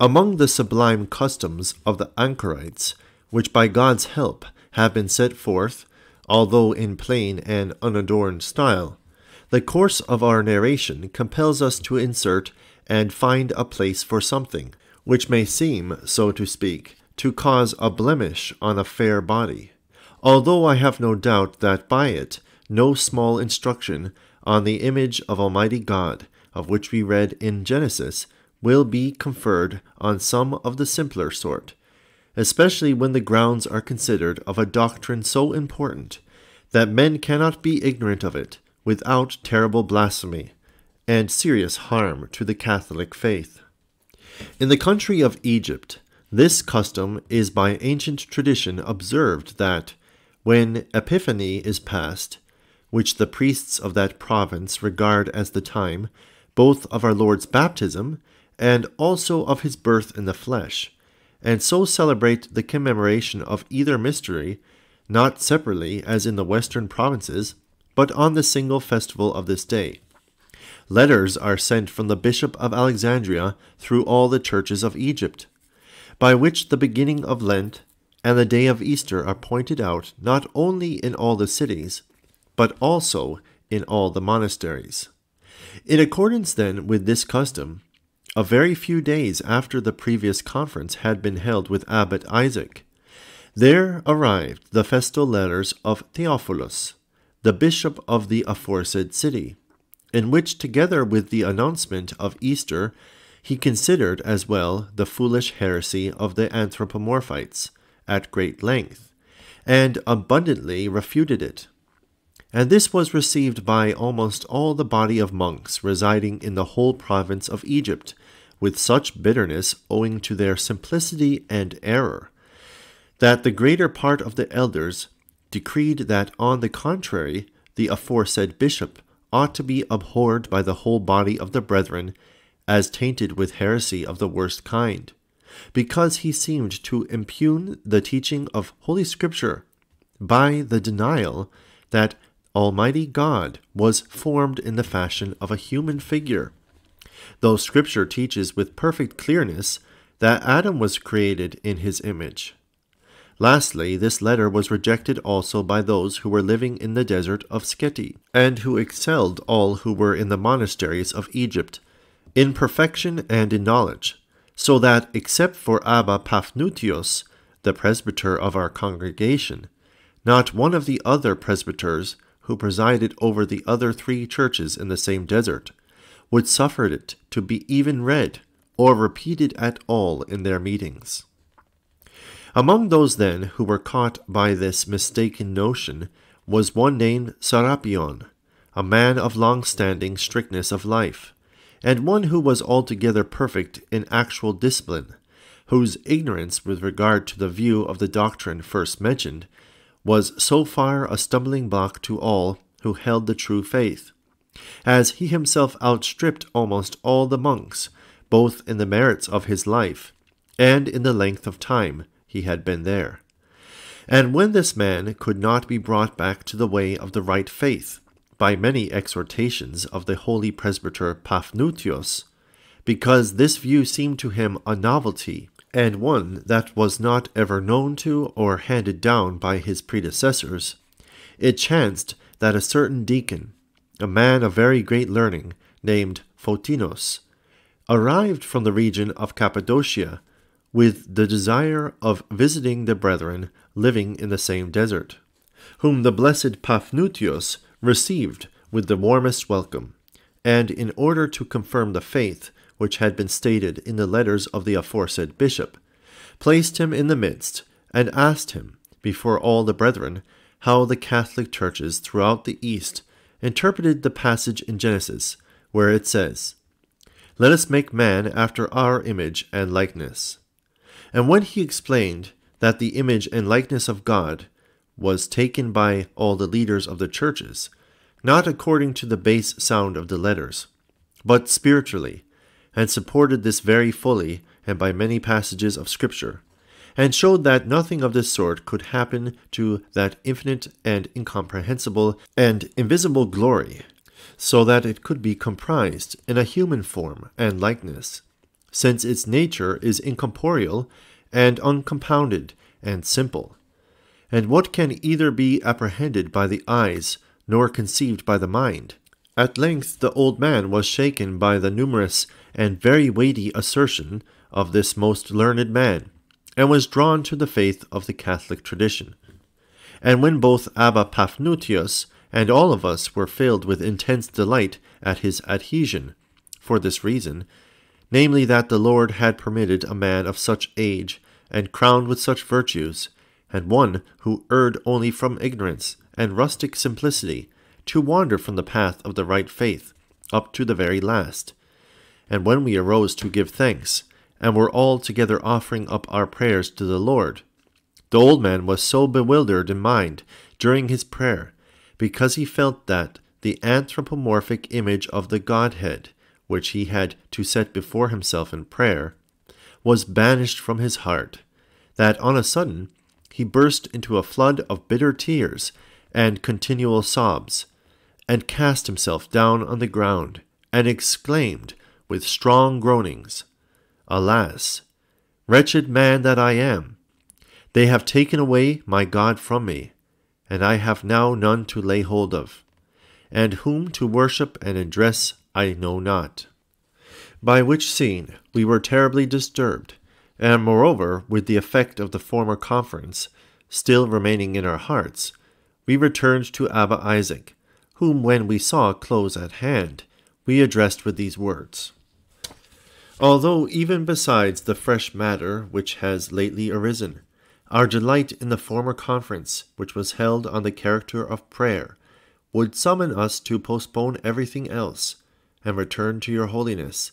Among the sublime customs of the Anchorites, which by God's help have been set forth, although in plain and unadorned style, the course of our narration compels us to insert and find a place for something, which may seem, so to speak, to cause a blemish on a fair body, although I have no doubt that by it no small instruction on the image of Almighty God, of which we read in Genesis, will be conferred on some of the simpler sort, especially when the grounds are considered of a doctrine so important that men cannot be ignorant of it without terrible blasphemy and serious harm to the Catholic faith. In the country of Egypt, this custom is by ancient tradition observed that, when Epiphany is past, which the priests of that province regard as the time both of our Lord's baptism and also of his birth in the flesh, and so celebrate the commemoration of either mystery, not separately as in the western provinces, but on the single festival of this day. Letters are sent from the Bishop of Alexandria through all the churches of Egypt, by which the beginning of Lent and the day of Easter are pointed out not only in all the cities, but also in all the monasteries. In accordance then with this custom, a very few days after the previous conference had been held with Abbot Isaac. There arrived the festal letters of Theophilus, the bishop of the aforesaid city, in which, together with the announcement of Easter, he considered as well the foolish heresy of the anthropomorphites at great length, and abundantly refuted it and this was received by almost all the body of monks residing in the whole province of Egypt, with such bitterness owing to their simplicity and error, that the greater part of the elders decreed that, on the contrary, the aforesaid bishop ought to be abhorred by the whole body of the brethren as tainted with heresy of the worst kind, because he seemed to impugn the teaching of Holy Scripture by the denial that Almighty God was formed in the fashion of a human figure. Though Scripture teaches with perfect clearness that Adam was created in his image. Lastly, this letter was rejected also by those who were living in the desert of Sketi, and who excelled all who were in the monasteries of Egypt, in perfection and in knowledge, so that, except for Abba Paphnutius, the presbyter of our congregation, not one of the other presbyters who presided over the other three churches in the same desert, would suffer it to be even read or repeated at all in their meetings. Among those then who were caught by this mistaken notion was one named Serapion, a man of long-standing strictness of life, and one who was altogether perfect in actual discipline, whose ignorance with regard to the view of the doctrine first mentioned was so far a stumbling block to all who held the true faith, as he himself outstripped almost all the monks, both in the merits of his life and in the length of time he had been there. And when this man could not be brought back to the way of the right faith by many exhortations of the holy presbyter Paphnutius, because this view seemed to him a novelty and one that was not ever known to or handed down by his predecessors, it chanced that a certain deacon, a man of very great learning, named Photinos, arrived from the region of Cappadocia with the desire of visiting the brethren living in the same desert, whom the blessed Paphnutius received with the warmest welcome, and in order to confirm the faith which had been stated in the letters of the aforesaid bishop, placed him in the midst, and asked him, before all the brethren, how the Catholic churches throughout the East interpreted the passage in Genesis, where it says, Let us make man after our image and likeness. And when he explained that the image and likeness of God was taken by all the leaders of the churches, not according to the base sound of the letters, but spiritually, and supported this very fully and by many passages of Scripture, and showed that nothing of this sort could happen to that infinite and incomprehensible and invisible glory, so that it could be comprised in a human form and likeness, since its nature is incorporeal and uncompounded and simple. And what can either be apprehended by the eyes nor conceived by the mind? At length the old man was shaken by the numerous and very weighty assertion of this most learned man, and was drawn to the faith of the Catholic tradition. And when both Abba Paphnutius and all of us were filled with intense delight at his adhesion, for this reason, namely that the Lord had permitted a man of such age, and crowned with such virtues, and one who erred only from ignorance and rustic simplicity, to wander from the path of the right faith, up to the very last, and when we arose to give thanks, and were all together offering up our prayers to the Lord, the old man was so bewildered in mind during his prayer, because he felt that the anthropomorphic image of the Godhead, which he had to set before himself in prayer, was banished from his heart, that on a sudden he burst into a flood of bitter tears and continual sobs, and cast himself down on the ground, and exclaimed, with strong groanings. Alas, wretched man that I am! They have taken away my God from me, and I have now none to lay hold of, and whom to worship and address I know not. By which scene we were terribly disturbed, and moreover, with the effect of the former conference still remaining in our hearts, we returned to Abba Isaac, whom when we saw close at hand, we addressed with these words. Although, even besides the fresh matter which has lately arisen, our delight in the former conference, which was held on the character of prayer, would summon us to postpone everything else, and return to your holiness.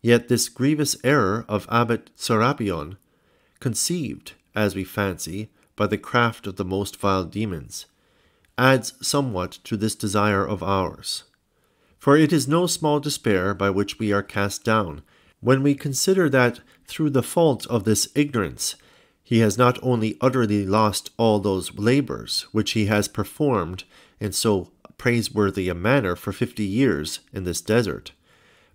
Yet this grievous error of Abbot Serapion, conceived, as we fancy, by the craft of the most vile demons, adds somewhat to this desire of ours. For it is no small despair by which we are cast down, when we consider that through the fault of this ignorance, he has not only utterly lost all those labors which he has performed in so praiseworthy a manner for fifty years in this desert,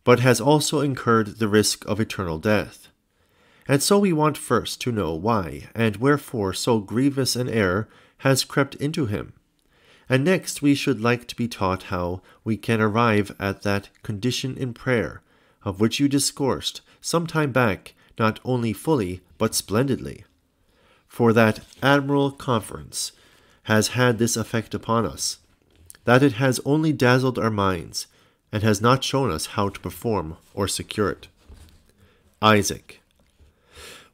but has also incurred the risk of eternal death. And so we want first to know why and wherefore so grievous an error has crept into him. And next we should like to be taught how we can arrive at that condition in prayer of which you discoursed some time back not only fully but splendidly. For that Admiral Conference has had this effect upon us, that it has only dazzled our minds, and has not shown us how to perform or secure it. Isaac.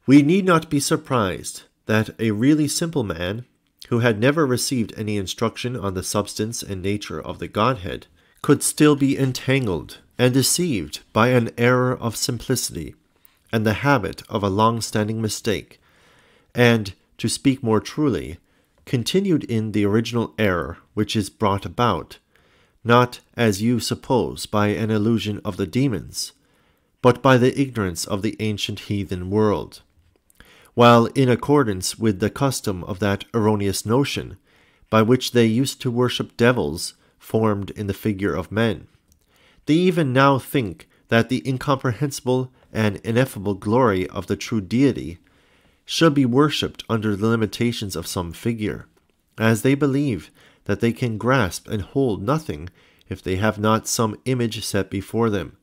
We need not be surprised that a really simple man, who had never received any instruction on the substance and nature of the Godhead, could still be entangled and deceived by an error of simplicity and the habit of a long standing mistake, and, to speak more truly, continued in the original error which is brought about, not as you suppose by an illusion of the demons, but by the ignorance of the ancient heathen world. While in accordance with the custom of that erroneous notion, by which they used to worship devils formed in the figure of men, they even now think that the incomprehensible and ineffable glory of the true deity should be worshipped under the limitations of some figure, as they believe that they can grasp and hold nothing if they have not some image set before them,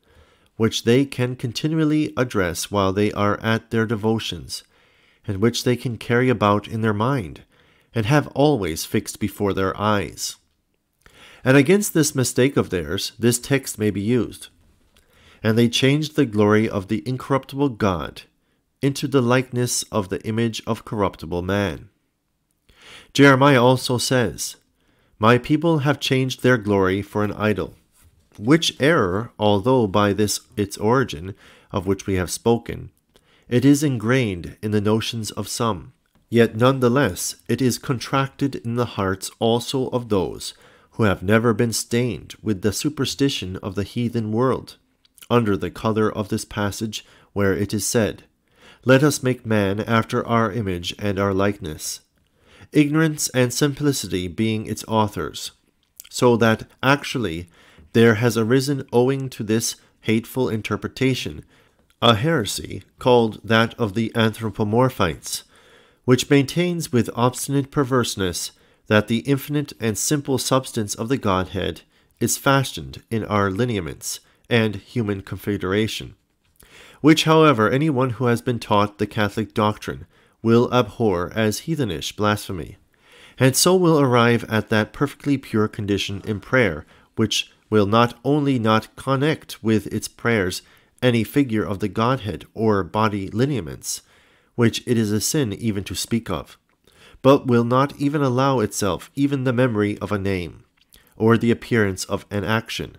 which they can continually address while they are at their devotions, and which they can carry about in their mind, and have always fixed before their eyes. And against this mistake of theirs, this text may be used. And they changed the glory of the incorruptible God into the likeness of the image of corruptible man. Jeremiah also says, My people have changed their glory for an idol, which error, although by this its origin, of which we have spoken, it is ingrained in the notions of some, yet none the less it is contracted in the hearts also of those who have never been stained with the superstition of the heathen world, under the color of this passage where it is said, Let us make man after our image and our likeness, ignorance and simplicity being its authors, so that actually there has arisen owing to this hateful interpretation a heresy called that of the anthropomorphites, which maintains with obstinate perverseness that the infinite and simple substance of the Godhead is fashioned in our lineaments and human configuration, which, however, anyone who has been taught the Catholic doctrine will abhor as heathenish blasphemy, and so will arrive at that perfectly pure condition in prayer, which will not only not connect with its prayers any figure of the Godhead or body lineaments, which it is a sin even to speak of, but will not even allow itself even the memory of a name, or the appearance of an action,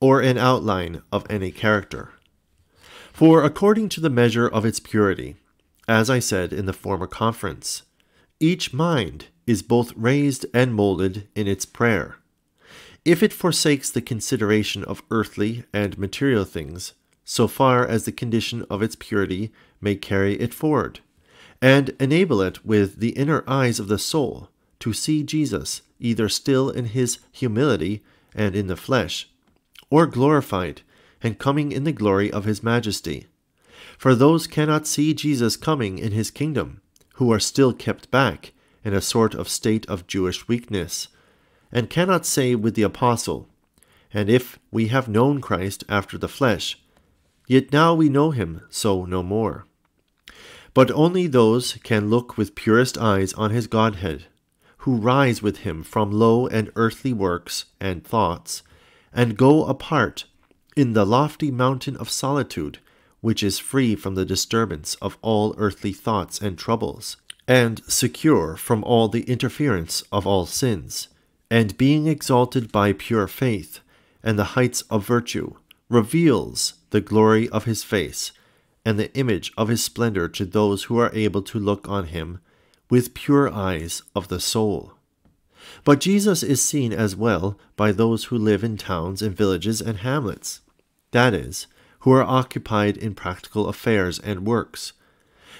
or an outline of any character. For according to the measure of its purity, as I said in the former conference, each mind is both raised and molded in its prayer. If it forsakes the consideration of earthly and material things, so far as the condition of its purity may carry it forward, and enable it with the inner eyes of the soul to see Jesus either still in his humility and in the flesh, or glorified and coming in the glory of his majesty. For those cannot see Jesus coming in his kingdom, who are still kept back in a sort of state of Jewish weakness, and cannot say with the apostle, And if we have known Christ after the flesh, yet now we know him so no more. But only those can look with purest eyes on his Godhead, who rise with him from low and earthly works and thoughts, and go apart in the lofty mountain of solitude, which is free from the disturbance of all earthly thoughts and troubles, and secure from all the interference of all sins, and being exalted by pure faith and the heights of virtue, reveals the glory of his face and the image of his splendor to those who are able to look on him with pure eyes of the soul. But Jesus is seen as well by those who live in towns and villages and hamlets, that is, who are occupied in practical affairs and works,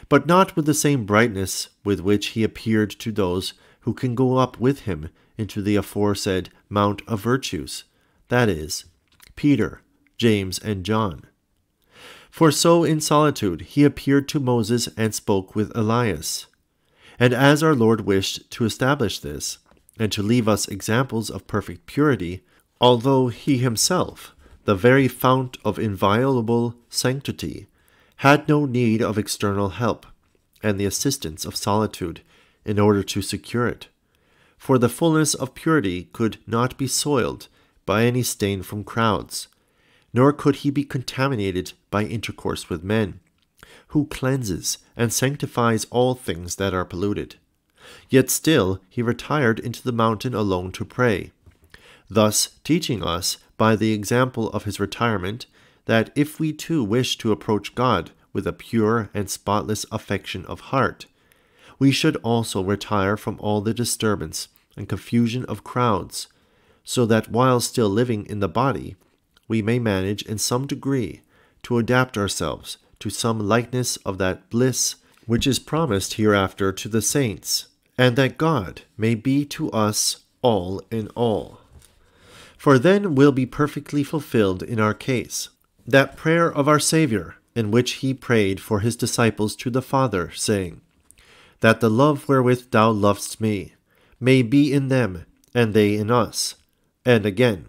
but not with the same brightness with which he appeared to those who can go up with him into the aforesaid Mount of Virtues, that is, Peter, James, and John for so in solitude he appeared to Moses and spoke with Elias. And as our Lord wished to establish this, and to leave us examples of perfect purity, although he himself, the very fount of inviolable sanctity, had no need of external help and the assistance of solitude in order to secure it. For the fullness of purity could not be soiled by any stain from crowds, nor could he be contaminated by intercourse with men, who cleanses and sanctifies all things that are polluted. Yet still he retired into the mountain alone to pray, thus teaching us, by the example of his retirement, that if we too wish to approach God with a pure and spotless affection of heart, we should also retire from all the disturbance and confusion of crowds, so that while still living in the body, we may manage in some degree to adapt ourselves to some likeness of that bliss which is promised hereafter to the saints, and that God may be to us all in all. For then will be perfectly fulfilled in our case that prayer of our Saviour, in which he prayed for his disciples to the Father, saying, That the love wherewith thou lovest me may be in them, and they in us. And again,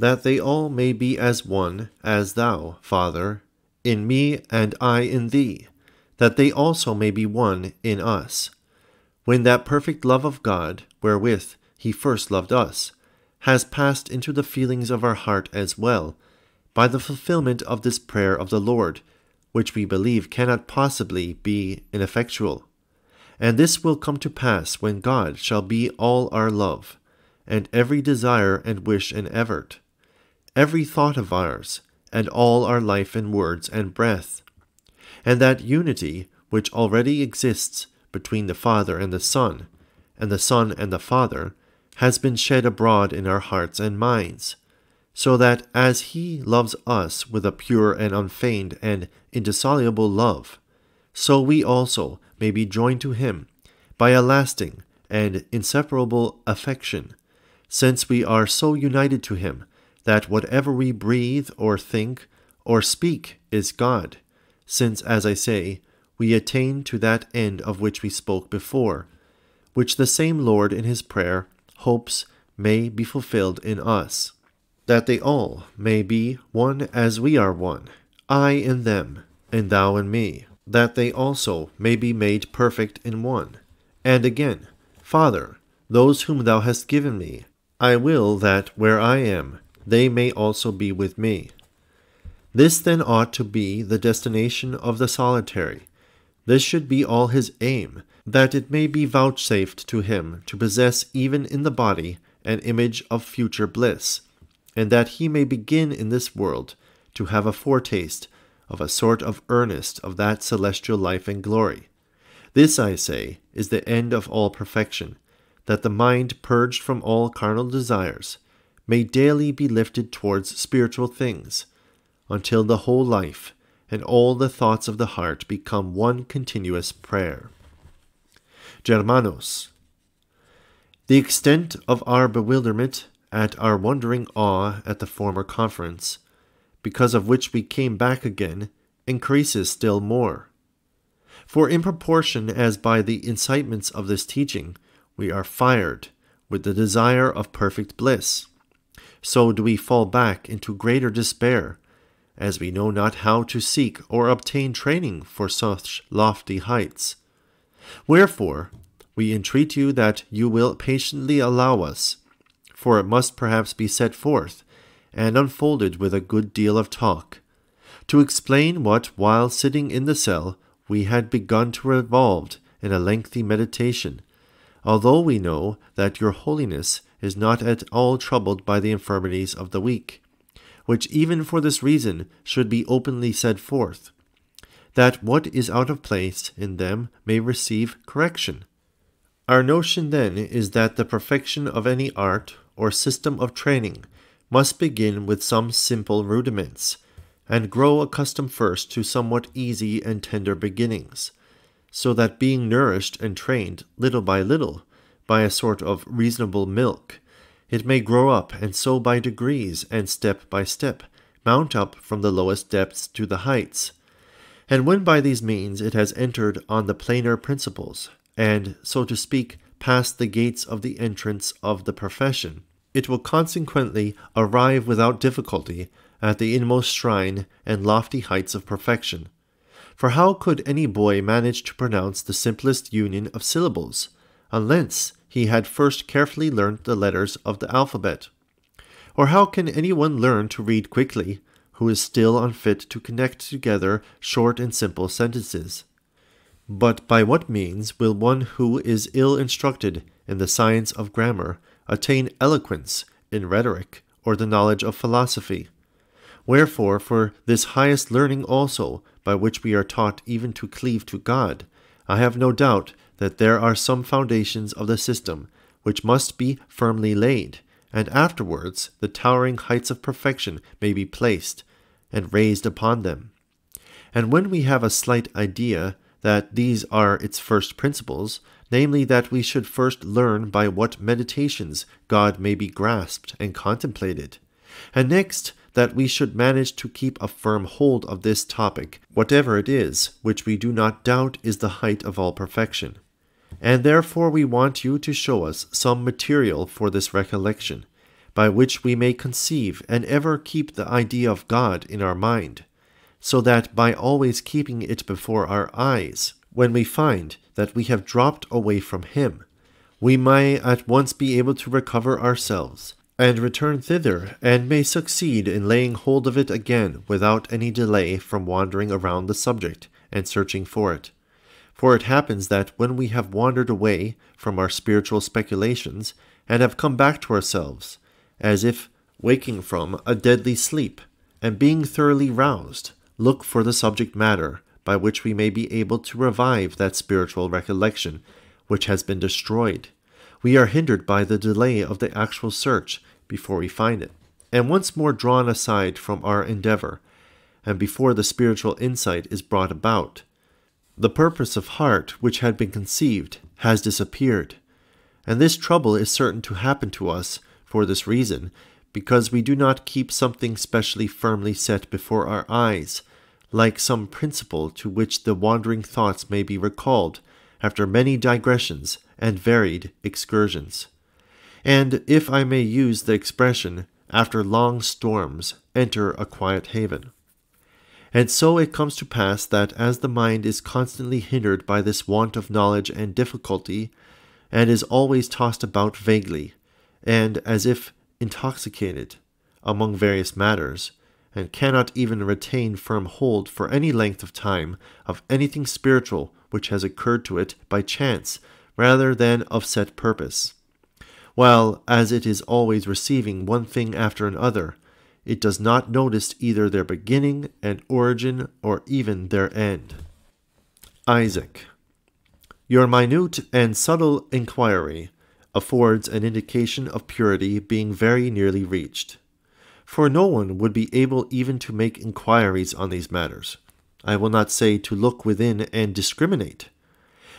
that they all may be as one as thou, Father, in me and I in thee, that they also may be one in us. When that perfect love of God, wherewith he first loved us, has passed into the feelings of our heart as well, by the fulfillment of this prayer of the Lord, which we believe cannot possibly be ineffectual. And this will come to pass when God shall be all our love, and every desire and wish and effort, every thought of ours, and all our life and words and breath, and that unity which already exists between the Father and the Son, and the Son and the Father, has been shed abroad in our hearts and minds, so that as He loves us with a pure and unfeigned and indissoluble love, so we also may be joined to Him by a lasting and inseparable affection, since we are so united to Him that whatever we breathe or think or speak is God, since, as I say, we attain to that end of which we spoke before, which the same Lord in his prayer hopes may be fulfilled in us, that they all may be one as we are one, I in them, and thou in me, that they also may be made perfect in one. And again, Father, those whom thou hast given me, I will that where I am, they may also be with me. This then ought to be the destination of the solitary. This should be all his aim, that it may be vouchsafed to him to possess even in the body an image of future bliss, and that he may begin in this world to have a foretaste of a sort of earnest of that celestial life and glory. This, I say, is the end of all perfection, that the mind purged from all carnal desires, may daily be lifted towards spiritual things, until the whole life and all the thoughts of the heart become one continuous prayer. Germanos. The extent of our bewilderment at our wondering awe at the former conference, because of which we came back again, increases still more. For in proportion as by the incitements of this teaching we are fired with the desire of perfect bliss, so do we fall back into greater despair, as we know not how to seek or obtain training for such lofty heights. Wherefore, we entreat you that you will patiently allow us, for it must perhaps be set forth, and unfolded with a good deal of talk, to explain what, while sitting in the cell, we had begun to revolve in a lengthy meditation, although we know that your holiness is not at all troubled by the infirmities of the weak, which even for this reason should be openly set forth, that what is out of place in them may receive correction. Our notion then is that the perfection of any art or system of training must begin with some simple rudiments, and grow accustomed first to somewhat easy and tender beginnings, so that being nourished and trained little by little, by a sort of reasonable milk. It may grow up, and so by degrees, and step by step, mount up from the lowest depths to the heights. And when by these means it has entered on the plainer principles, and, so to speak, passed the gates of the entrance of the profession, it will consequently arrive without difficulty at the inmost shrine and lofty heights of perfection. For how could any boy manage to pronounce the simplest union of syllables, unless he had first carefully learnt the letters of the alphabet. Or how can anyone learn to read quickly who is still unfit to connect together short and simple sentences? But by what means will one who is ill instructed in the science of grammar attain eloquence in rhetoric or the knowledge of philosophy? Wherefore, for this highest learning also, by which we are taught even to cleave to God, I have no doubt that there are some foundations of the system which must be firmly laid, and afterwards the towering heights of perfection may be placed and raised upon them. And when we have a slight idea that these are its first principles, namely that we should first learn by what meditations God may be grasped and contemplated, and next that we should manage to keep a firm hold of this topic, whatever it is, which we do not doubt is the height of all perfection and therefore we want you to show us some material for this recollection, by which we may conceive and ever keep the idea of God in our mind, so that by always keeping it before our eyes, when we find that we have dropped away from Him, we may at once be able to recover ourselves, and return thither, and may succeed in laying hold of it again without any delay from wandering around the subject and searching for it. For it happens that when we have wandered away from our spiritual speculations and have come back to ourselves, as if waking from a deadly sleep, and being thoroughly roused, look for the subject matter by which we may be able to revive that spiritual recollection which has been destroyed. We are hindered by the delay of the actual search before we find it, and once more drawn aside from our endeavor, and before the spiritual insight is brought about the purpose of heart which had been conceived has disappeared. And this trouble is certain to happen to us for this reason, because we do not keep something specially firmly set before our eyes, like some principle to which the wandering thoughts may be recalled after many digressions and varied excursions. And, if I may use the expression, after long storms, enter a quiet haven. And so it comes to pass that as the mind is constantly hindered by this want of knowledge and difficulty, and is always tossed about vaguely, and as if intoxicated, among various matters, and cannot even retain firm hold for any length of time of anything spiritual which has occurred to it by chance rather than of set purpose. While, as it is always receiving one thing after another, it does not notice either their beginning and origin or even their end. Isaac. Your minute and subtle inquiry affords an indication of purity being very nearly reached. For no one would be able even to make inquiries on these matters. I will not say to look within and discriminate,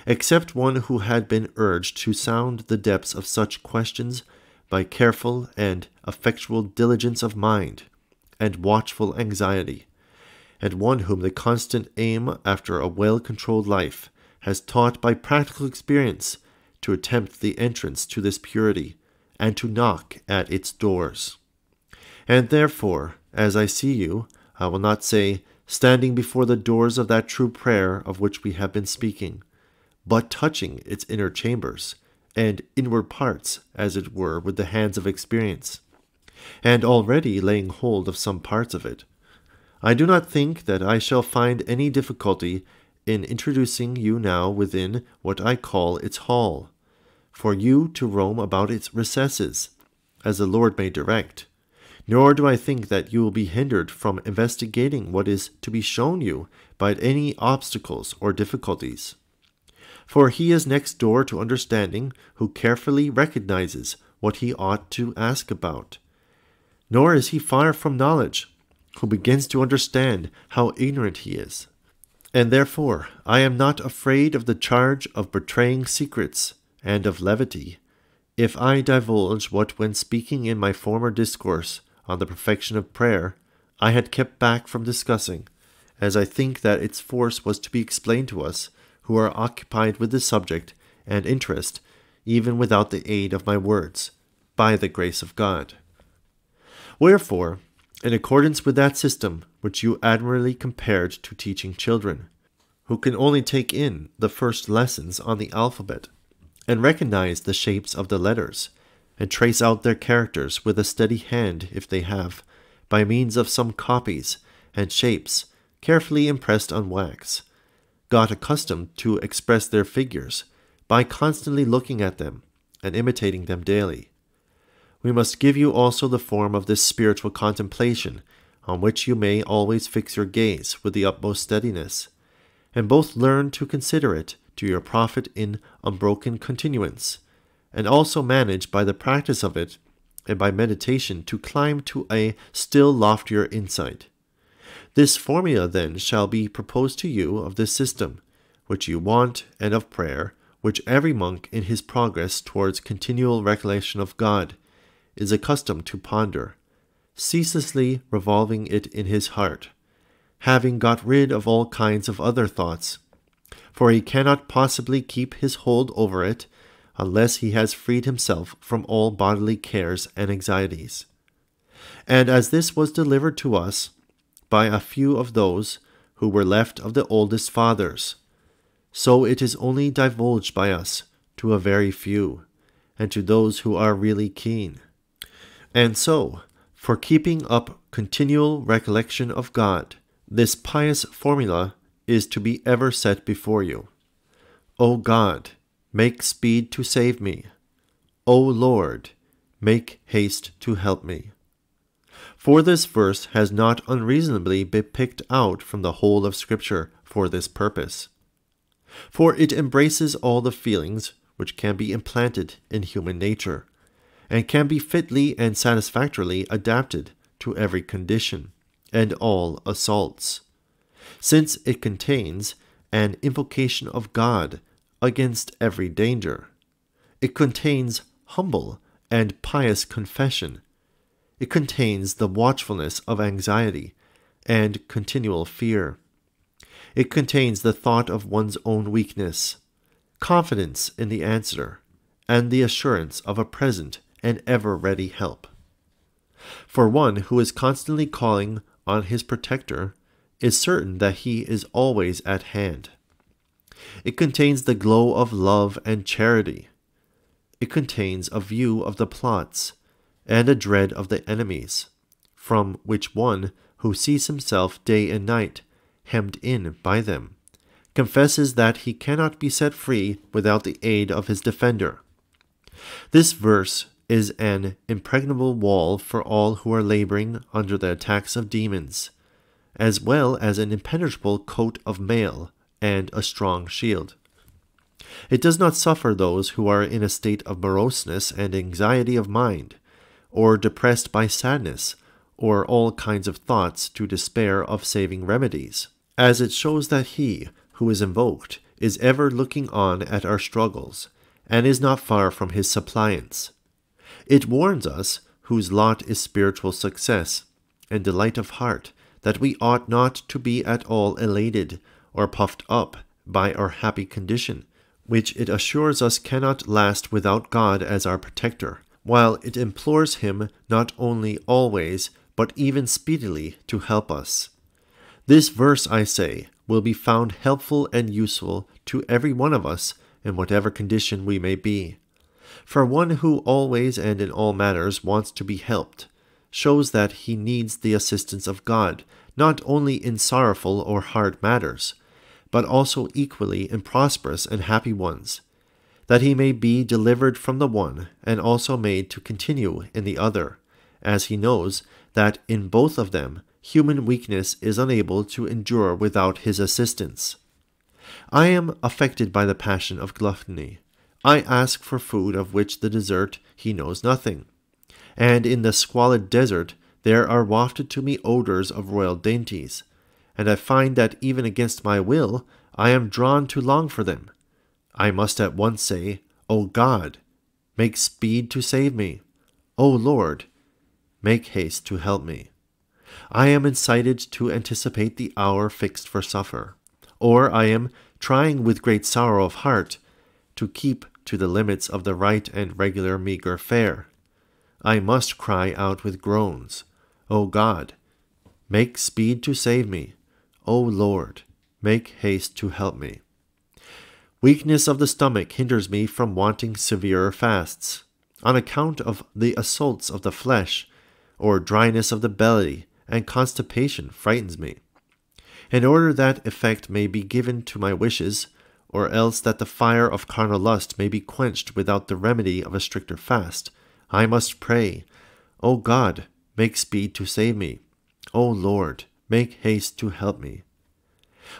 except one who had been urged to sound the depths of such questions by careful and effectual diligence of mind, and watchful anxiety, and one whom the constant aim after a well controlled life has taught by practical experience to attempt the entrance to this purity, and to knock at its doors. And therefore, as I see you, I will not say, standing before the doors of that true prayer of which we have been speaking, but touching its inner chambers, and inward parts, as it were, with the hands of experience, and already laying hold of some parts of it. I do not think that I shall find any difficulty in introducing you now within what I call its hall, for you to roam about its recesses, as the Lord may direct. Nor do I think that you will be hindered from investigating what is to be shown you by any obstacles or difficulties for he is next door to understanding who carefully recognizes what he ought to ask about. Nor is he far from knowledge, who begins to understand how ignorant he is. And therefore I am not afraid of the charge of betraying secrets and of levity, if I divulge what, when speaking in my former discourse on the perfection of prayer, I had kept back from discussing, as I think that its force was to be explained to us who are occupied with the subject and interest, even without the aid of my words, by the grace of God. Wherefore, in accordance with that system which you admirably compared to teaching children, who can only take in the first lessons on the alphabet, and recognize the shapes of the letters, and trace out their characters with a steady hand if they have, by means of some copies and shapes carefully impressed on wax, got accustomed to express their figures by constantly looking at them and imitating them daily. We must give you also the form of this spiritual contemplation, on which you may always fix your gaze with the utmost steadiness, and both learn to consider it to your profit in unbroken continuance, and also manage by the practice of it and by meditation to climb to a still loftier insight. This formula then shall be proposed to you of this system, which you want, and of prayer, which every monk in his progress towards continual recollection of God is accustomed to ponder, ceaselessly revolving it in his heart, having got rid of all kinds of other thoughts, for he cannot possibly keep his hold over it unless he has freed himself from all bodily cares and anxieties. And as this was delivered to us, by a few of those who were left of the oldest fathers. So it is only divulged by us to a very few, and to those who are really keen. And so, for keeping up continual recollection of God, this pious formula is to be ever set before you. O God, make speed to save me. O Lord, make haste to help me. For this verse has not unreasonably been picked out from the whole of Scripture for this purpose. For it embraces all the feelings which can be implanted in human nature, and can be fitly and satisfactorily adapted to every condition and all assaults, since it contains an invocation of God against every danger. It contains humble and pious confession it contains the watchfulness of anxiety and continual fear. It contains the thought of one's own weakness, confidence in the answer, and the assurance of a present and ever ready help. For one who is constantly calling on his protector is certain that he is always at hand. It contains the glow of love and charity. It contains a view of the plots and a dread of the enemies, from which one who sees himself day and night hemmed in by them confesses that he cannot be set free without the aid of his defender. This verse is an impregnable wall for all who are laboring under the attacks of demons, as well as an impenetrable coat of mail and a strong shield. It does not suffer those who are in a state of moroseness and anxiety of mind, or depressed by sadness, or all kinds of thoughts to despair of saving remedies, as it shows that he who is invoked is ever looking on at our struggles, and is not far from his suppliance. It warns us, whose lot is spiritual success and delight of heart, that we ought not to be at all elated or puffed up by our happy condition, which it assures us cannot last without God as our protector while it implores him not only always, but even speedily to help us. This verse, I say, will be found helpful and useful to every one of us in whatever condition we may be. For one who always and in all matters wants to be helped, shows that he needs the assistance of God, not only in sorrowful or hard matters, but also equally in prosperous and happy ones that he may be delivered from the one and also made to continue in the other, as he knows that in both of them human weakness is unable to endure without his assistance. I am affected by the passion of gluttony. I ask for food of which the dessert he knows nothing. And in the squalid desert there are wafted to me odors of royal dainties, and I find that even against my will I am drawn to long for them, I must at once say, O God, make speed to save me. O Lord, make haste to help me. I am incited to anticipate the hour fixed for suffer, or I am trying with great sorrow of heart to keep to the limits of the right and regular meagre fare. I must cry out with groans, O God, make speed to save me. O Lord, make haste to help me. Weakness of the stomach hinders me from wanting severer fasts, on account of the assaults of the flesh, or dryness of the belly, and constipation frightens me. In order that effect may be given to my wishes, or else that the fire of carnal lust may be quenched without the remedy of a stricter fast, I must pray, O God, make speed to save me. O Lord, make haste to help me.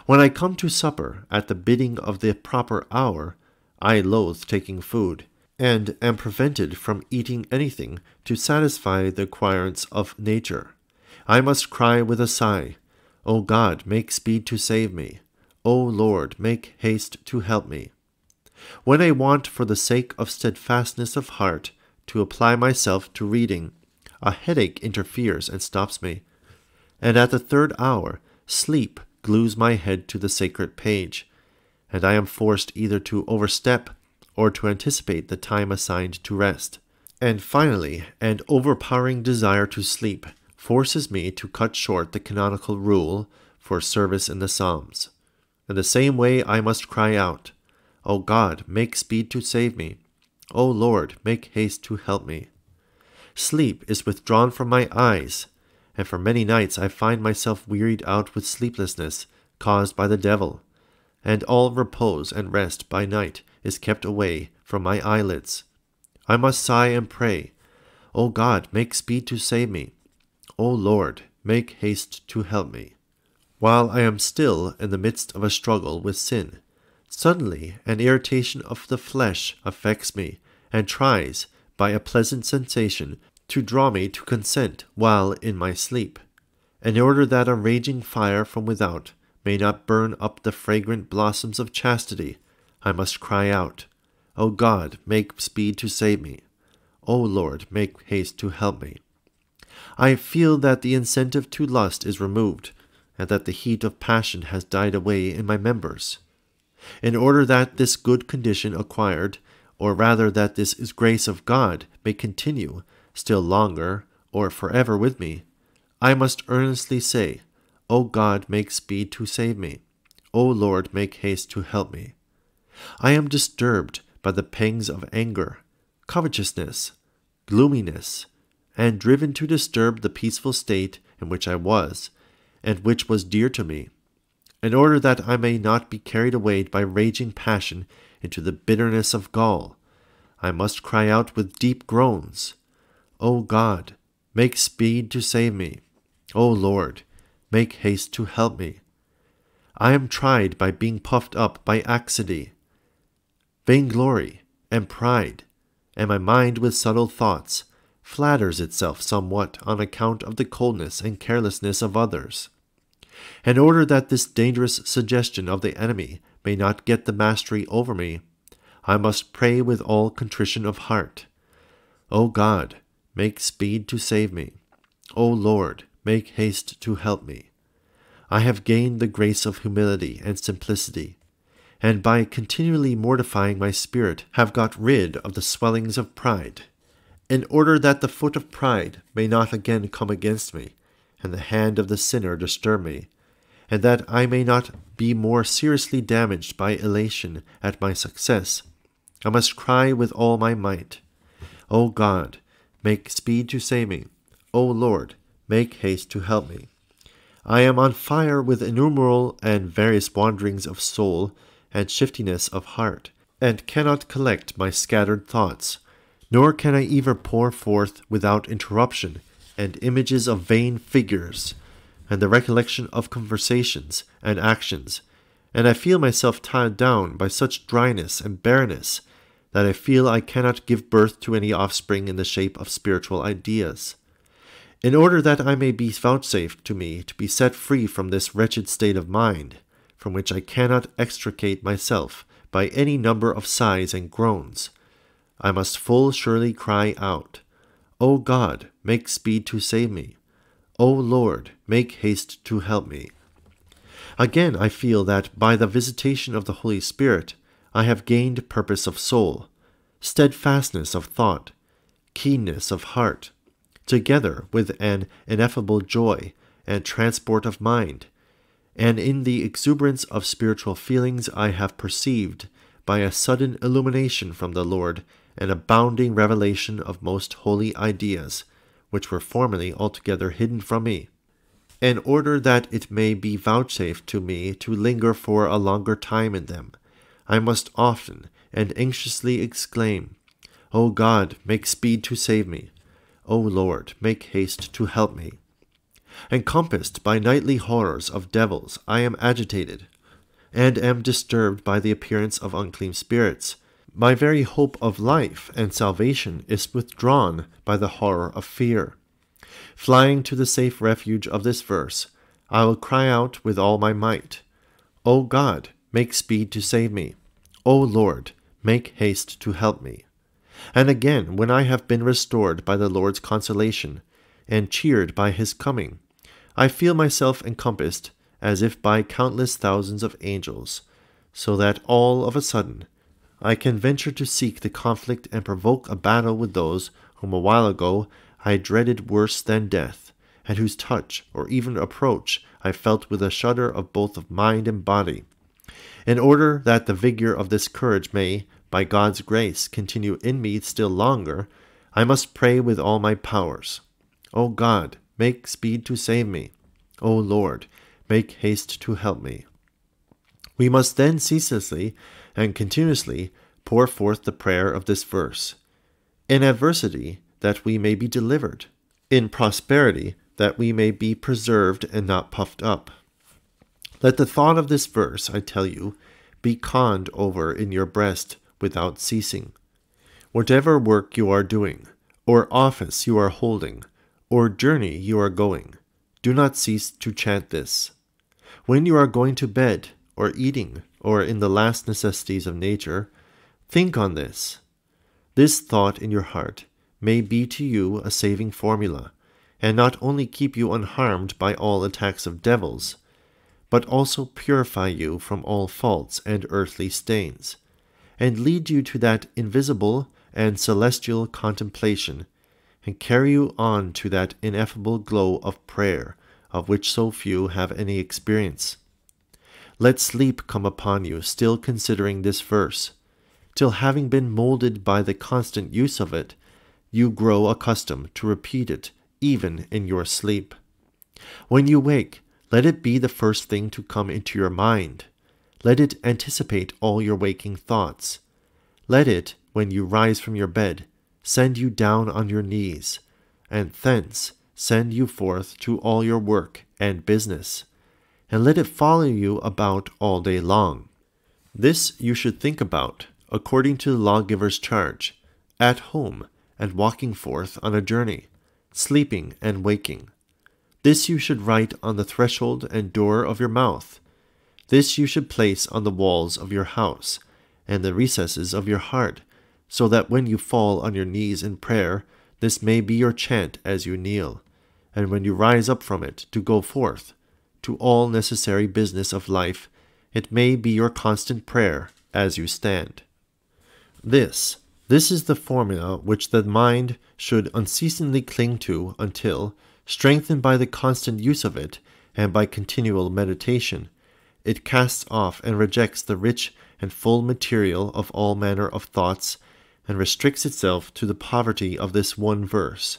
When I come to supper at the bidding of the proper hour, I loathe taking food, and am prevented from eating anything to satisfy the requirements of nature. I must cry with a sigh, O God, make speed to save me. O Lord, make haste to help me. When I want, for the sake of steadfastness of heart, to apply myself to reading, a headache interferes and stops me. And at the third hour, sleep glues my head to the sacred page, and I am forced either to overstep or to anticipate the time assigned to rest. And finally, an overpowering desire to sleep forces me to cut short the canonical rule for service in the Psalms. In the same way, I must cry out, O God, make speed to save me. O Lord, make haste to help me. Sleep is withdrawn from my eyes, and for many nights I find myself wearied out with sleeplessness caused by the devil, and all repose and rest by night is kept away from my eyelids. I must sigh and pray, O God, make speed to save me. O Lord, make haste to help me. While I am still in the midst of a struggle with sin, suddenly an irritation of the flesh affects me and tries, by a pleasant sensation, to draw me to consent while in my sleep, in order that a raging fire from without may not burn up the fragrant blossoms of chastity, I must cry out, O God, make speed to save me. O Lord, make haste to help me. I feel that the incentive to lust is removed, and that the heat of passion has died away in my members. In order that this good condition acquired, or rather that this grace of God, may continue, still longer, or forever with me, I must earnestly say, O God, make speed to save me. O Lord, make haste to help me. I am disturbed by the pangs of anger, covetousness, gloominess, and driven to disturb the peaceful state in which I was, and which was dear to me, in order that I may not be carried away by raging passion into the bitterness of gall. I must cry out with deep groans, O God, make speed to save me. O Lord, make haste to help me. I am tried by being puffed up by laxity, vainglory, and pride, and my mind with subtle thoughts flatters itself somewhat on account of the coldness and carelessness of others. In order that this dangerous suggestion of the enemy may not get the mastery over me, I must pray with all contrition of heart. O God, Make speed to save me. O Lord, make haste to help me. I have gained the grace of humility and simplicity, and by continually mortifying my spirit have got rid of the swellings of pride, in order that the foot of pride may not again come against me, and the hand of the sinner disturb me, and that I may not be more seriously damaged by elation at my success, I must cry with all my might, O God, Make speed to save me. O Lord, make haste to help me. I am on fire with innumerable and various wanderings of soul and shiftiness of heart, and cannot collect my scattered thoughts, nor can I ever pour forth without interruption and images of vain figures, and the recollection of conversations and actions, and I feel myself tied down by such dryness and bareness that I feel I cannot give birth to any offspring in the shape of spiritual ideas. In order that I may be vouchsafed to me to be set free from this wretched state of mind, from which I cannot extricate myself by any number of sighs and groans, I must full surely cry out, O God, make speed to save me. O Lord, make haste to help me. Again, I feel that by the visitation of the Holy Spirit, I have gained purpose of soul, steadfastness of thought, keenness of heart, together with an ineffable joy and transport of mind, and in the exuberance of spiritual feelings I have perceived, by a sudden illumination from the Lord, an abounding revelation of most holy ideas, which were formerly altogether hidden from me, in order that it may be vouchsafed to me to linger for a longer time in them, I must often and anxiously exclaim, O God, make speed to save me. O Lord, make haste to help me. Encompassed by nightly horrors of devils, I am agitated, and am disturbed by the appearance of unclean spirits. My very hope of life and salvation is withdrawn by the horror of fear. Flying to the safe refuge of this verse, I will cry out with all my might, O God, make speed to save me. O Lord, make haste to help me. And again, when I have been restored by the Lord's consolation, and cheered by his coming, I feel myself encompassed as if by countless thousands of angels, so that all of a sudden I can venture to seek the conflict and provoke a battle with those whom a while ago I dreaded worse than death, and whose touch or even approach I felt with a shudder of both of mind and body, in order that the vigor of this courage may, by God's grace, continue in me still longer, I must pray with all my powers. O God, make speed to save me. O Lord, make haste to help me. We must then ceaselessly and continuously pour forth the prayer of this verse. In adversity, that we may be delivered. In prosperity, that we may be preserved and not puffed up. Let the thought of this verse, I tell you, be conned over in your breast without ceasing. Whatever work you are doing, or office you are holding, or journey you are going, do not cease to chant this. When you are going to bed, or eating, or in the last necessities of nature, think on this. This thought in your heart may be to you a saving formula, and not only keep you unharmed by all attacks of devils, but also purify you from all faults and earthly stains, and lead you to that invisible and celestial contemplation, and carry you on to that ineffable glow of prayer, of which so few have any experience. Let sleep come upon you, still considering this verse, till having been molded by the constant use of it, you grow accustomed to repeat it even in your sleep. When you wake, let it be the first thing to come into your mind. Let it anticipate all your waking thoughts. Let it, when you rise from your bed, send you down on your knees, and thence send you forth to all your work and business, and let it follow you about all day long. This you should think about, according to the lawgiver's charge, at home and walking forth on a journey, sleeping and waking, this you should write on the threshold and door of your mouth. This you should place on the walls of your house and the recesses of your heart, so that when you fall on your knees in prayer, this may be your chant as you kneel, and when you rise up from it to go forth to all necessary business of life, it may be your constant prayer as you stand. This, this is the formula which the mind should unceasingly cling to until, strengthened by the constant use of it and by continual meditation, it casts off and rejects the rich and full material of all manner of thoughts and restricts itself to the poverty of this one verse,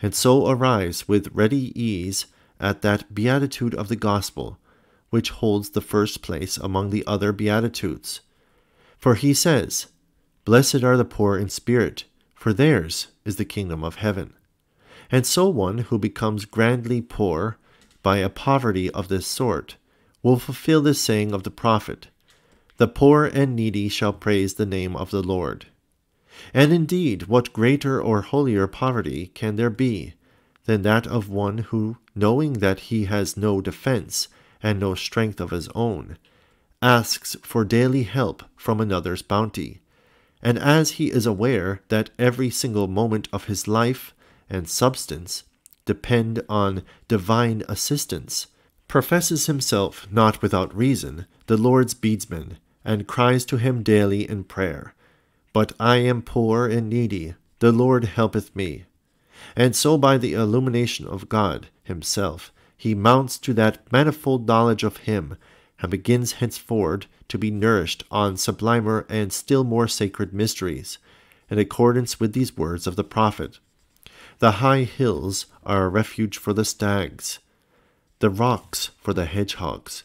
and so arrives with ready ease at that beatitude of the gospel, which holds the first place among the other beatitudes. For he says, Blessed are the poor in spirit, for theirs is the kingdom of heaven. And so one who becomes grandly poor by a poverty of this sort will fulfill the saying of the prophet The poor and needy shall praise the name of the Lord. And indeed, what greater or holier poverty can there be than that of one who, knowing that he has no defense and no strength of his own, asks for daily help from another's bounty? And as he is aware that every single moment of his life and substance depend on divine assistance, professes himself not without reason the Lord's beadsman, and cries to him daily in prayer, But I am poor and needy, the Lord helpeth me. And so by the illumination of God himself, he mounts to that manifold knowledge of him, and begins henceforward to be nourished on sublimer and still more sacred mysteries, in accordance with these words of the prophet. The high hills are a refuge for the stags, the rocks for the hedgehogs,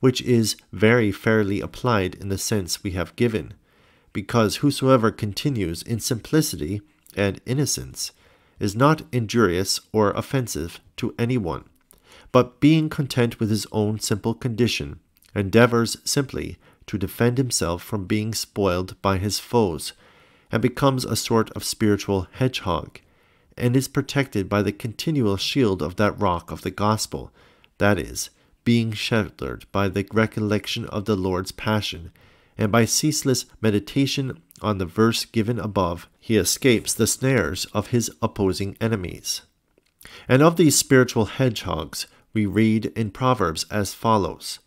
which is very fairly applied in the sense we have given, because whosoever continues in simplicity and innocence is not injurious or offensive to any one, but being content with his own simple condition, endeavors simply to defend himself from being spoiled by his foes, and becomes a sort of spiritual hedgehog, and is protected by the continual shield of that rock of the gospel, that is, being sheltered by the recollection of the Lord's passion, and by ceaseless meditation on the verse given above, he escapes the snares of his opposing enemies. And of these spiritual hedgehogs, we read in Proverbs as follows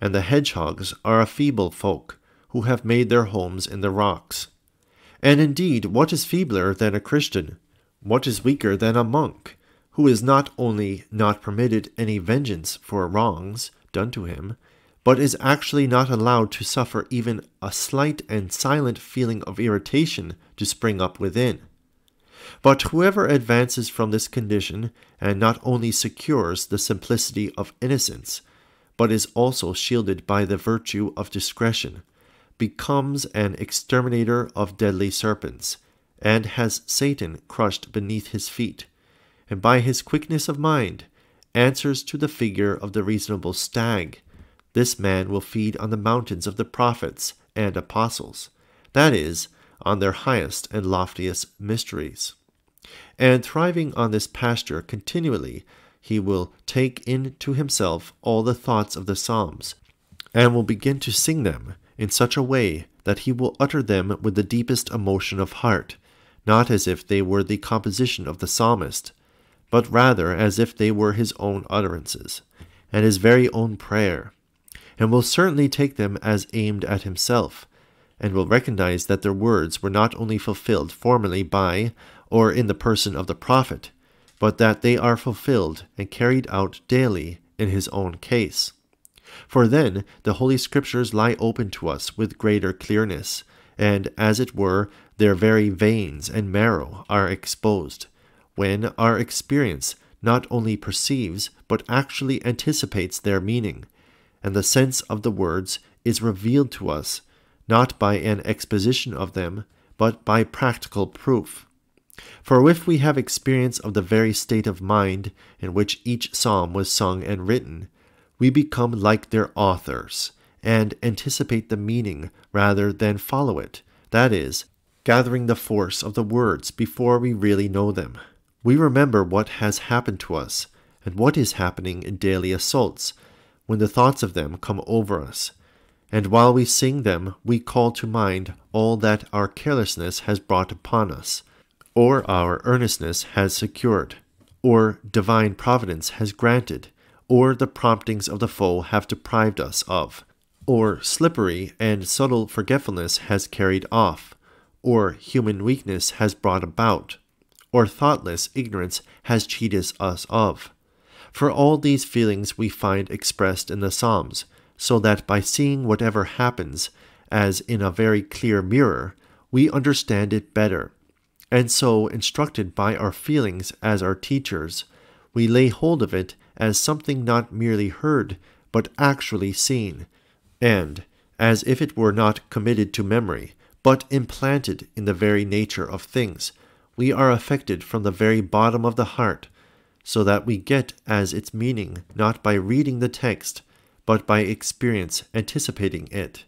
And the hedgehogs are a feeble folk, who have made their homes in the rocks. And indeed, what is feebler than a Christian? What is weaker than a monk, who is not only not permitted any vengeance for wrongs done to him, but is actually not allowed to suffer even a slight and silent feeling of irritation to spring up within? But whoever advances from this condition and not only secures the simplicity of innocence, but is also shielded by the virtue of discretion, becomes an exterminator of deadly serpents, and has Satan crushed beneath his feet, and by his quickness of mind answers to the figure of the reasonable stag. This man will feed on the mountains of the prophets and apostles, that is, on their highest and loftiest mysteries. And thriving on this pasture continually, he will take into himself all the thoughts of the Psalms, and will begin to sing them in such a way that he will utter them with the deepest emotion of heart, not as if they were the composition of the psalmist, but rather as if they were his own utterances, and his very own prayer, and will certainly take them as aimed at himself, and will recognize that their words were not only fulfilled formerly by or in the person of the prophet, but that they are fulfilled and carried out daily in his own case. For then the Holy Scriptures lie open to us with greater clearness, and, as it were, their very veins and marrow are exposed, when our experience not only perceives but actually anticipates their meaning, and the sense of the words is revealed to us, not by an exposition of them, but by practical proof. For if we have experience of the very state of mind in which each psalm was sung and written, we become like their authors, and anticipate the meaning rather than follow it, that is, gathering the force of the words before we really know them. We remember what has happened to us and what is happening in daily assaults when the thoughts of them come over us. And while we sing them, we call to mind all that our carelessness has brought upon us, or our earnestness has secured, or divine providence has granted, or the promptings of the foe have deprived us of, or slippery and subtle forgetfulness has carried off, or human weakness has brought about, or thoughtless ignorance has cheated us of. For all these feelings we find expressed in the Psalms, so that by seeing whatever happens, as in a very clear mirror, we understand it better. And so, instructed by our feelings as our teachers, we lay hold of it as something not merely heard, but actually seen, and, as if it were not committed to memory, but implanted in the very nature of things. We are affected from the very bottom of the heart, so that we get as its meaning not by reading the text, but by experience anticipating it.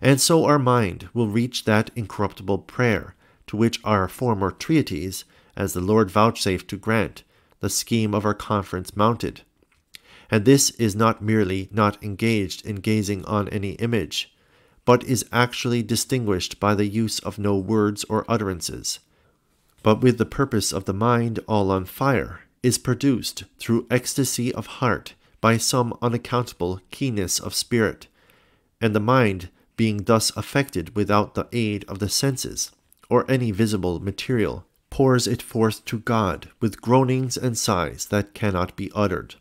And so our mind will reach that incorruptible prayer, to which our former treatise, as the Lord vouchsafed to grant, the scheme of our conference mounted. And this is not merely not engaged in gazing on any image, but is actually distinguished by the use of no words or utterances, but with the purpose of the mind all on fire, is produced through ecstasy of heart by some unaccountable keenness of spirit, and the mind being thus affected without the aid of the senses, or any visible material, pours it forth to God with groanings and sighs that cannot be uttered.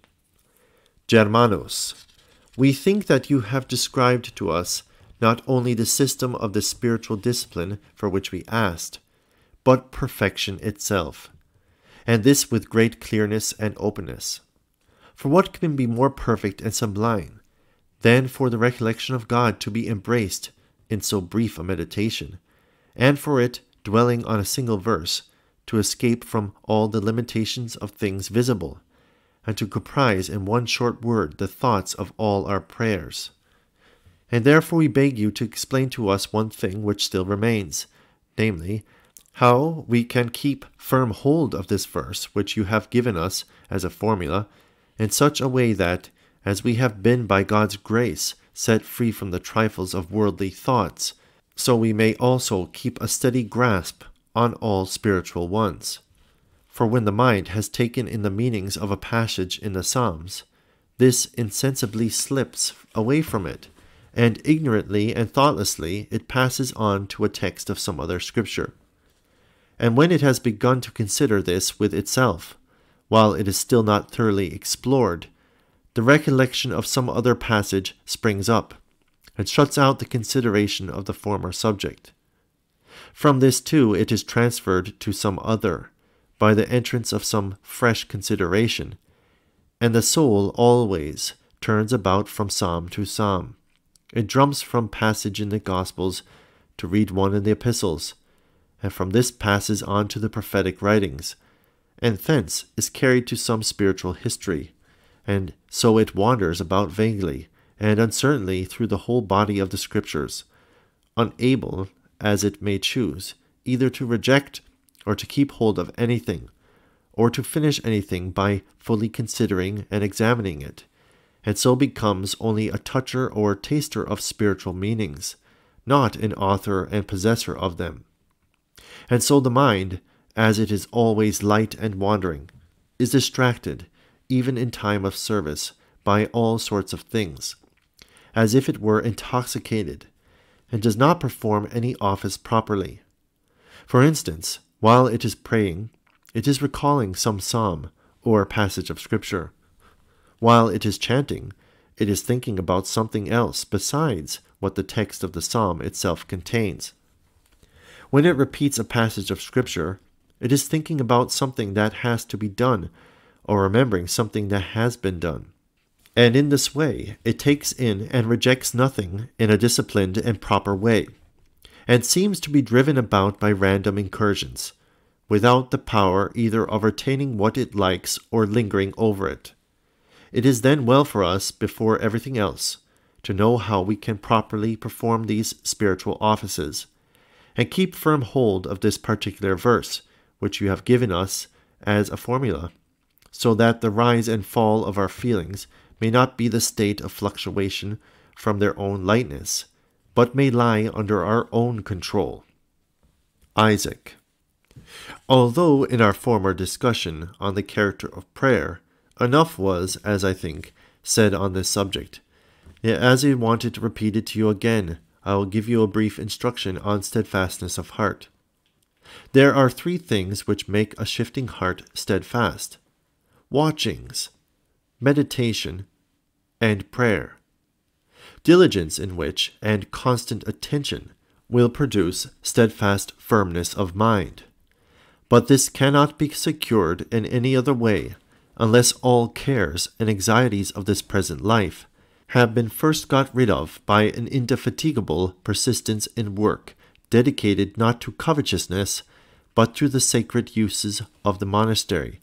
Germanos, we think that you have described to us not only the system of the spiritual discipline for which we asked, but perfection itself, and this with great clearness and openness. For what can be more perfect and sublime than for the recollection of God to be embraced in so brief a meditation, and for it, dwelling on a single verse, to escape from all the limitations of things visible, and to comprise in one short word the thoughts of all our prayers? and therefore we beg you to explain to us one thing which still remains, namely, how we can keep firm hold of this verse which you have given us as a formula, in such a way that, as we have been by God's grace set free from the trifles of worldly thoughts, so we may also keep a steady grasp on all spiritual ones. For when the mind has taken in the meanings of a passage in the Psalms, this insensibly slips away from it and ignorantly and thoughtlessly it passes on to a text of some other scripture. And when it has begun to consider this with itself, while it is still not thoroughly explored, the recollection of some other passage springs up, and shuts out the consideration of the former subject. From this too it is transferred to some other, by the entrance of some fresh consideration, and the soul always turns about from psalm to psalm. It jumps from passage in the Gospels to read one in the epistles, and from this passes on to the prophetic writings, and thence is carried to some spiritual history, and so it wanders about vaguely and uncertainly through the whole body of the Scriptures, unable, as it may choose, either to reject or to keep hold of anything, or to finish anything by fully considering and examining it and so becomes only a toucher or taster of spiritual meanings, not an author and possessor of them. And so the mind, as it is always light and wandering, is distracted, even in time of service, by all sorts of things, as if it were intoxicated, and does not perform any office properly. For instance, while it is praying, it is recalling some psalm or passage of Scripture, while it is chanting, it is thinking about something else besides what the text of the psalm itself contains. When it repeats a passage of Scripture, it is thinking about something that has to be done or remembering something that has been done. And in this way, it takes in and rejects nothing in a disciplined and proper way, and seems to be driven about by random incursions, without the power either of retaining what it likes or lingering over it. It is then well for us, before everything else, to know how we can properly perform these spiritual offices, and keep firm hold of this particular verse, which you have given us as a formula, so that the rise and fall of our feelings may not be the state of fluctuation from their own lightness, but may lie under our own control. Isaac. Although in our former discussion on the character of prayer, Enough was, as I think, said on this subject. Yet as I want it repeated to you again, I will give you a brief instruction on steadfastness of heart. There are three things which make a shifting heart steadfast watchings, meditation, and prayer. Diligence in which, and constant attention, will produce steadfast firmness of mind. But this cannot be secured in any other way unless all cares and anxieties of this present life have been first got rid of by an indefatigable persistence in work, dedicated not to covetousness, but to the sacred uses of the monastery,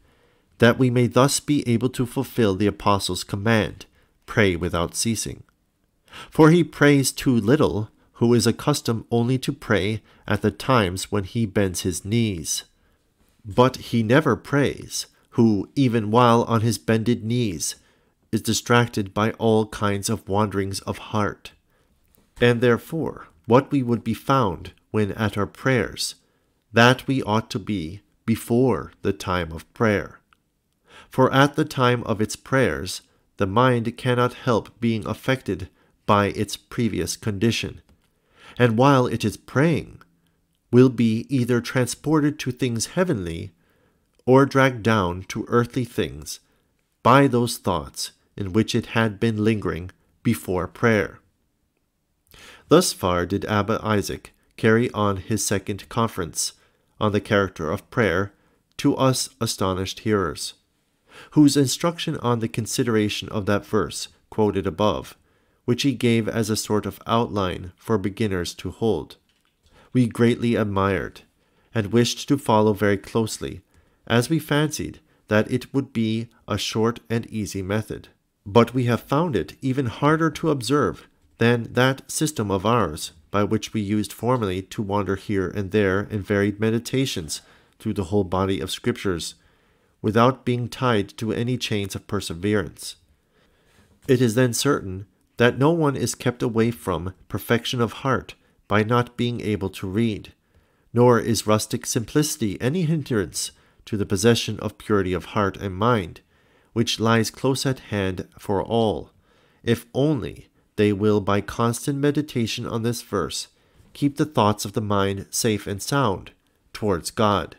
that we may thus be able to fulfill the Apostle's command, pray without ceasing. For he prays too little, who is accustomed only to pray at the times when he bends his knees. But he never prays, who, even while on his bended knees, is distracted by all kinds of wanderings of heart. And therefore, what we would be found when at our prayers, that we ought to be before the time of prayer. For at the time of its prayers, the mind cannot help being affected by its previous condition, and while it is praying, will be either transported to things heavenly or dragged down to earthly things by those thoughts in which it had been lingering before prayer. Thus far did Abba Isaac carry on his second conference on the character of prayer to us astonished hearers, whose instruction on the consideration of that verse quoted above, which he gave as a sort of outline for beginners to hold, we greatly admired and wished to follow very closely as we fancied that it would be a short and easy method. But we have found it even harder to observe than that system of ours by which we used formerly to wander here and there in varied meditations through the whole body of scriptures, without being tied to any chains of perseverance. It is then certain that no one is kept away from perfection of heart by not being able to read, nor is rustic simplicity any hindrance to the possession of purity of heart and mind, which lies close at hand for all, if only they will, by constant meditation on this verse, keep the thoughts of the mind safe and sound towards God.